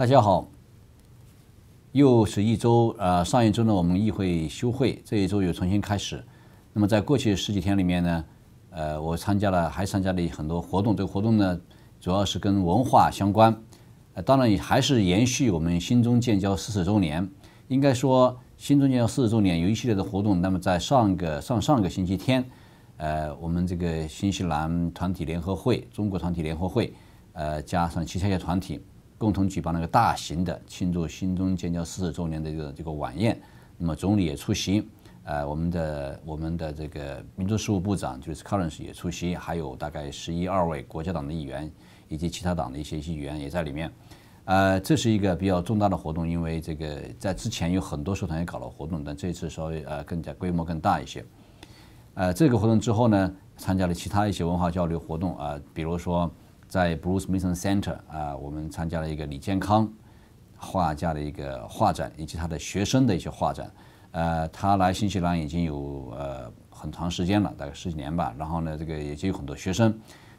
大家好，又是一周，呃，上一周呢我们议会休会，这一周又重新开始。那么在过去十几天里面呢，呃，我参加了，还参加了很多活动。这个活动呢，主要是跟文化相关，呃，当然也还是延续我们新中建交四十周年。应该说，新中建交四十周年有一系列的活动。那么在上个上上个星期天，呃，我们这个新西兰团体联合会、中国团体联合会，呃，加上其他一些团体。共同举办那个大型的庆祝新中建交四十周年的这个这个晚宴，那么总理也出席，呃，我们的我们的这个民族事务部长就是 c a l l e n s 也出席，还有大概十一二位国家党的议员，以及其他党的一些议员也在里面，呃，这是一个比较重大的活动，因为这个在之前有很多社团也搞了活动，但这次稍微呃更加规模更大一些，呃，这个活动之后呢，参加了其他一些文化交流活动啊，比如说。在 Bruce Mason Center 啊，我们参加了一个李健康画家的一个画展，以及他的学生的一些画展。呃，他来新西兰已经有呃很长时间了，大概十几年吧。然后呢，这个也就有很多学生。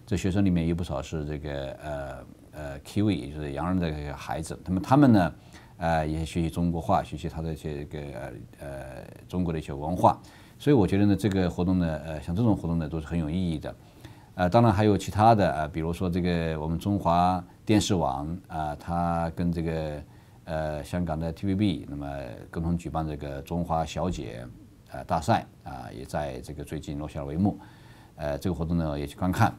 这学生里面有不少是这个呃呃 Kiwi，也就是洋人的孩子。那么他们呢，呃，也学习中国画，学习他的一些这个呃中国的一些文化。所以我觉得呢，这个活动呢，呃，像这种活动呢，都是很有意义的。啊，当然还有其他的啊，比如说这个我们中华电视网啊，它跟这个呃香港的 TVB，那么共同举办这个中华小姐呃大赛啊，也在这个最近落下帷幕。呃，这个活动呢也去观看，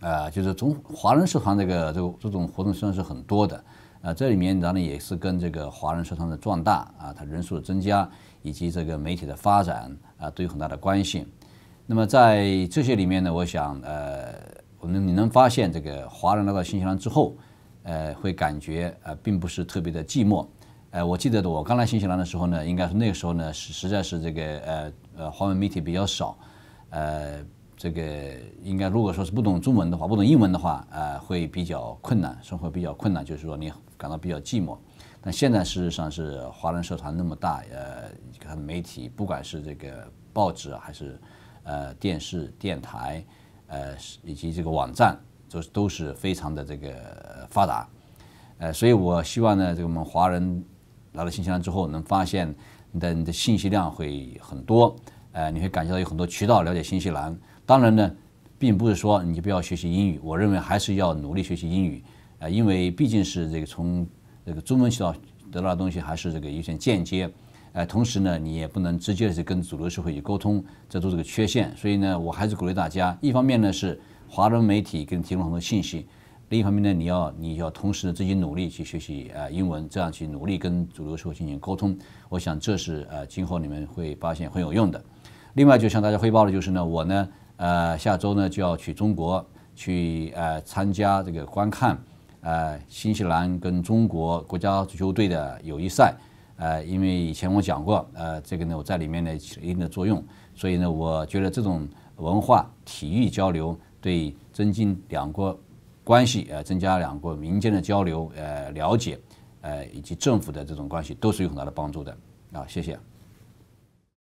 啊，就是中华人社团这个这个这种活动虽然是很多的，啊，这里面当然也是跟这个华人社团的壮大啊，它人数的增加以及这个媒体的发展啊，都有很大的关系。那么在这些里面呢，我想呃，我们你能发现这个华人来到新西兰之后，呃，会感觉呃，并不是特别的寂寞。呃，我记得我刚来新西兰的时候呢，应该是那个时候呢，实实在是这个呃呃，华文媒体比较少，呃，这个应该如果说是不懂中文的话，不懂英文的话，呃，会比较困难，生活比较困难，就是说你感到比较寂寞。但现在事实上是华人社团那么大，呃，看媒体，不管是这个报纸还是。呃，电视、电台，呃，以及这个网站，都都是非常的这个发达，呃，所以我希望呢，这个我们华人来到新西兰之后，能发现你的你的信息量会很多，呃，你会感觉到有很多渠道了解新西兰。当然呢，并不是说你就不要学习英语，我认为还是要努力学习英语，呃，因为毕竟是这个从这个中文渠道得到的东西，还是这个有些间接。呃，同时呢，你也不能直接的去跟主流社会去沟通，这都是个缺陷。所以呢，我还是鼓励大家，一方面呢是华人媒体给你提供很多信息，另一方面呢，你要你要同时自己努力去学习呃英文，这样去努力跟主流社会进行沟通。我想这是呃今后你们会发现很有用的。另外，就向大家汇报的就是呢，我呢呃下周呢就要去中国去呃参加这个观看呃新西兰跟中国国家足球队的友谊赛。呃，因为以前我讲过，呃，这个呢，我在里面呢起了一定的作用，所以呢，我觉得这种文化、体育交流对增进两国关系，呃，增加两国民间的交流、呃，了解，呃，以及政府的这种关系，都是有很大的帮助的。啊，谢谢。